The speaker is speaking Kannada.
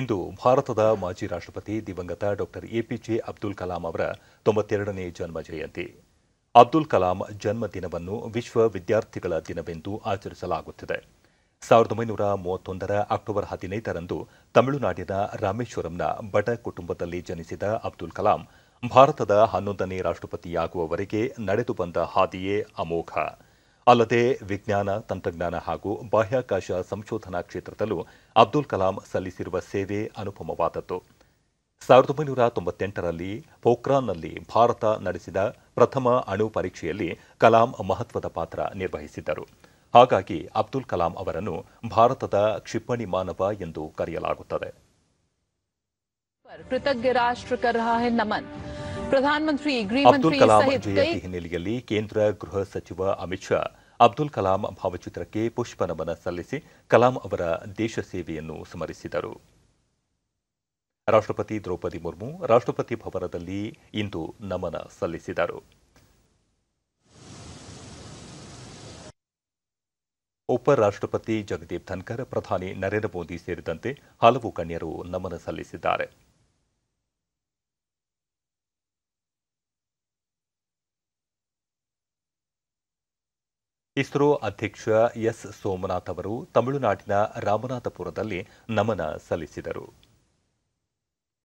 ಇಂದು ಭಾರತದ ಮಾಜಿ ರಾಷ್ಟ್ರಪತಿ ದಿವಂಗತ ಡಾಕ್ಟರ್ ಎಪಿಜೆ ಅಬ್ದುಲ್ ಕಲಾಂ ಅವರ ತೊಂಬತ್ತೆರಡನೇ ಜನ್ಮ ಜಯಂತಿ ಅಬ್ದುಲ್ ಕಲಾಂ ಜನ್ಮ ದಿನವನ್ನು ವಿಶ್ವ ವಿದ್ಯಾರ್ಥಿಗಳ ದಿನವೆಂದು ಆಚರಿಸಲಾಗುತ್ತಿದೆ ಸಾವಿರದ ಒಂಬೈನೂರ ಮೂವತ್ತೊಂದರ ಅಕ್ಟೋಬರ್ ಹದಿನೈದರಂದು ತಮಿಳುನಾಡಿನ ರಾಮೇಶ್ವರಂನ ಬಡ ಕುಟುಂಬದಲ್ಲಿ ಜನಿಸಿದ ಅಬ್ದುಲ್ ಕಲಾಂ ಭಾರತದ ಹನ್ನೊಂದನೇ ರಾಷ್ಟ್ರಪತಿಯಾಗುವವರೆಗೆ ನಡೆದು ಬಂದ ಹಾದಿಯೇ ಅಮೋಘ ಅಲ್ಲದೆ ವಿಜ್ಞಾನ ತಂತ್ರಜ್ಞಾನ ಹಾಗೂ ಬಾಹ್ಯಾಕಾಶ ಸಂಶೋಧನಾ ಕ್ಷೇತ್ರದಲ್ಲೂ ಅಬ್ದುಲ್ ಕಲಾಂ ಸಲ್ಲಿಸಿರುವ ಸೇವೆ ಅನುಪಮವಾದದ್ದು ಸಾವಿರದ ಒಂಬೈನೂರ ತೊಂಬತ್ತೆಂಟರಲ್ಲಿ ಪೋಖ್ರಾನ್ನಲ್ಲಿ ಭಾರತ ನಡೆಸಿದ ಪ್ರಥಮ ಅಣು ಪರೀಕ್ಷೆಯಲ್ಲಿ ಕಲಾಂ ಮಹತ್ವದ ಪಾತ್ರ ನಿರ್ವಹಿಸಿದ್ದರು ಹಾಗಾಗಿ ಅಬ್ದುಲ್ ಕಲಾಂ ಅವರನ್ನು ಭಾರತದ ಕ್ಷಿಪಣಿ ಮಾನವ ಎಂದು ಕರೆಯಲಾಗುತ್ತದೆ ರಾಷ್ಟ್ರ ಪ್ರಧಾನಮಂತ್ರಿ ಅಬ್ದುಲ್ ಕಲಾಂ ಜಯಂತಿ ಹಿನ್ನೆಲೆಯಲ್ಲಿ ಕೇಂದ್ರ ಗೃಹ ಸಚಿವ ಅಮಿತ್ ಶಾ ಅಬ್ದುಲ್ ಕಲಾಂ ಭಾವಚಿತ್ರಕ್ಕೆ ಪುಷ್ಪ ನಮನ ಸಲ್ಲಿಸಿ ಕಲಾಂ ಅವರ ದೇಶ ಸೇವೆಯನ್ನು ಸ್ಮರಿಸಿದರು ರಾಷ್ಟ್ರಪತಿ ದ್ರೌಪದಿ ಮುರ್ಮು ರಾಷ್ಟ್ರಪತಿ ಭವನದಲ್ಲಿ ಇಂದು ನಮನ ಸಲ್ಲಿಸಿದರು ಉಪರಾಷ್ಟ್ರಪತಿ ಜಗದೀಪ್ ಧನ್ಕರ್ ಪ್ರಧಾನಿ ನರೇಂದ್ರ ಮೋದಿ ಸೇರಿದಂತೆ ಹಲವು ಗಣ್ಯರು ನಮನ ಸಲ್ಲಿಸಿದ್ದಾರೆ ಇಸ್ರೋ ಅಧ್ಯಕ್ಷ ಎಸ್ ಸೋಮನಾಥ್ ಅವರು ತಮಿಳುನಾಡಿನ ರಾಮನಾಥಪುರದಲ್ಲಿ ನಮನ ಸಲ್ಲಿಸಿದರು